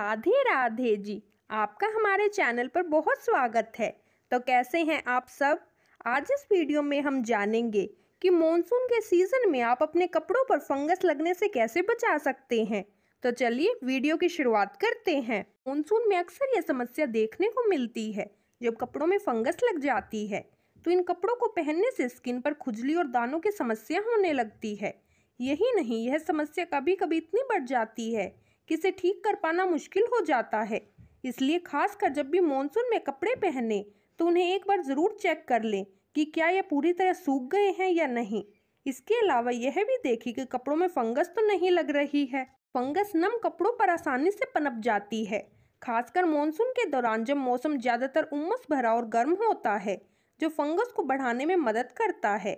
राधे राधे जी आपका हमारे चैनल पर बहुत स्वागत है तो कैसे हैं आप सब आज इस वीडियो में हम जानेंगे कि मॉनसून के सीज़न में आप अपने कपड़ों पर फंगस लगने से कैसे बचा सकते हैं तो चलिए वीडियो की शुरुआत करते हैं मॉनसून में अक्सर यह समस्या देखने को मिलती है जब कपड़ों में फंगस लग जाती है तो इन कपड़ों को पहनने से स्किन पर खुजली और दानों की समस्या होने लगती है यही नहीं यह समस्या कभी कभी इतनी बढ़ जाती है कि इसे ठीक कर पाना मुश्किल हो जाता है इसलिए खासकर जब भी मॉनसून में कपड़े पहने तो उन्हें एक बार ज़रूर चेक कर लें कि क्या यह पूरी तरह सूख गए हैं या नहीं इसके अलावा यह भी देखें कि कपड़ों में फंगस तो नहीं लग रही है फंगस नम कपड़ों पर आसानी से पनप जाती है खासकर मानसून के दौरान जब मौसम ज़्यादातर उमस भरा और गर्म होता है जो फंगस को बढ़ाने में मदद करता है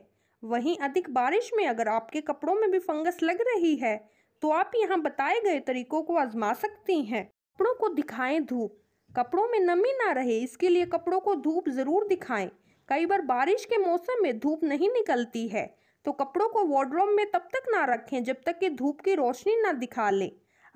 वहीं अधिक बारिश में अगर आपके कपड़ों में भी फंगस लग रही है तो आप यहाँ बताए गए तरीकों को आजमा सकती हैं कपड़ों को दिखाएं धूप कपड़ों में नमी ना रहे इसके लिए कपड़ों को धूप ज़रूर दिखाएं कई बार बारिश के मौसम में धूप नहीं निकलती है तो कपड़ों को वार्ड्रोब में तब तक ना रखें जब तक कि धूप की रोशनी ना दिखा लें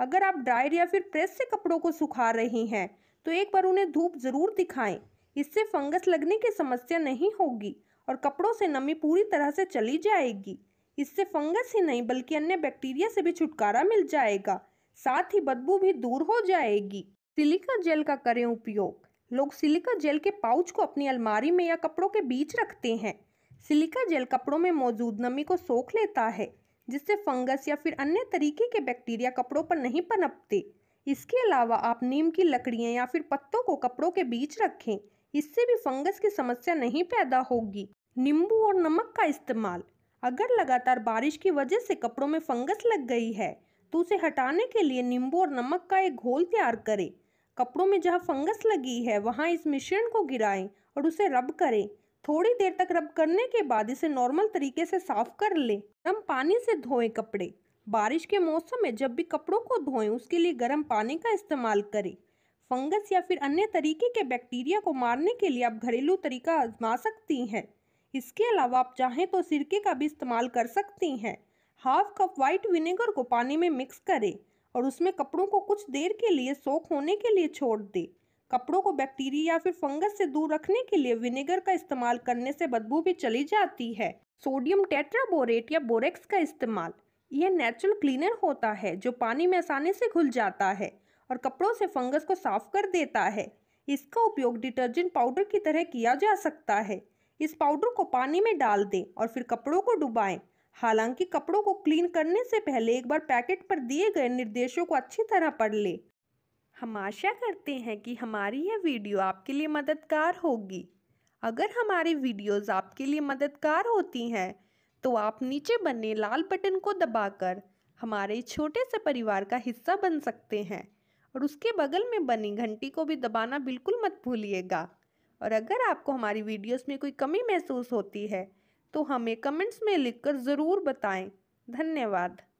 अगर आप ड्रायर या फिर प्रेस से कपड़ों को सुखा रही हैं तो एक बार उन्हें धूप ज़रूर दिखाएं इससे फंगस लगने की समस्या नहीं होगी और कपड़ों से नमी पूरी तरह से चली जाएगी इससे फंगस ही नहीं बल्कि अन्य बैक्टीरिया से भी छुटकारा मिल जाएगा साथ ही बदबू भी दूर हो जाएगी सिलिका जेल का करें उपयोग लोग सिलिका जेल के पाउच को अपनी अलमारी में या कपड़ों के बीच रखते हैं सिलिका जेल कपड़ों में मौजूद नमी को सोख लेता है जिससे फंगस या फिर अन्य तरीके के बैक्टीरिया कपड़ों पर नहीं पनपते इसके अलावा आप नीम की लकड़ियाँ या फिर पत्तों को कपड़ों के बीच रखें इससे भी फंगस की समस्या नहीं पैदा होगी नींबू और नमक का इस्तेमाल अगर लगातार बारिश की वजह से कपड़ों में फंगस लग गई है तो उसे हटाने के लिए नींबू और नमक का एक घोल तैयार करें कपड़ों में जहाँ फंगस लगी है वहाँ इस मिश्रण को गिराएं और उसे रब करें थोड़ी देर तक रब करने के बाद इसे नॉर्मल तरीके से साफ कर लें गर्म पानी से धोएं कपड़े बारिश के मौसम में जब भी कपड़ों को धोएं उसके लिए गर्म पानी का इस्तेमाल करें फंगस या फिर अन्य तरीके के बैक्टीरिया को मारने के लिए आप घरेलू तरीका आजमा सकती हैं इसके अलावा आप चाहें तो सिरके का भी इस्तेमाल कर सकती हैं हाफ कप वाइट विनेगर को पानी में मिक्स करें और उसमें कपड़ों को कुछ देर के लिए सोख होने के लिए छोड़ दें कपड़ों को बैक्टीरिया या फिर फंगस से दूर रखने के लिए विनेगर का इस्तेमाल करने से बदबू भी चली जाती है सोडियम टेट्राबोरेट या बोरेक्स का इस्तेमाल यह नेचुरल क्लीनर होता है जो पानी में आसानी से घुल जाता है और कपड़ों से फंगस को साफ कर देता है इसका उपयोग डिटर्जेंट पाउडर की तरह किया जा सकता है इस पाउडर को पानी में डाल दें और फिर कपड़ों को डुबाएं हालांकि कपड़ों को क्लीन करने से पहले एक बार पैकेट पर दिए गए निर्देशों को अच्छी तरह पढ़ लें हम आशा करते हैं कि हमारी यह वीडियो आपके लिए मददगार होगी अगर हमारी वीडियोस आपके लिए मददगार होती हैं तो आप नीचे बने लाल बटन को दबाकर हमारे छोटे से परिवार का हिस्सा बन सकते हैं और उसके बगल में बनी घंटी को भी दबाना बिल्कुल मत भूलिएगा और अगर आपको हमारी वीडियोस में कोई कमी महसूस होती है तो हमें कमेंट्स में लिखकर ज़रूर बताएं धन्यवाद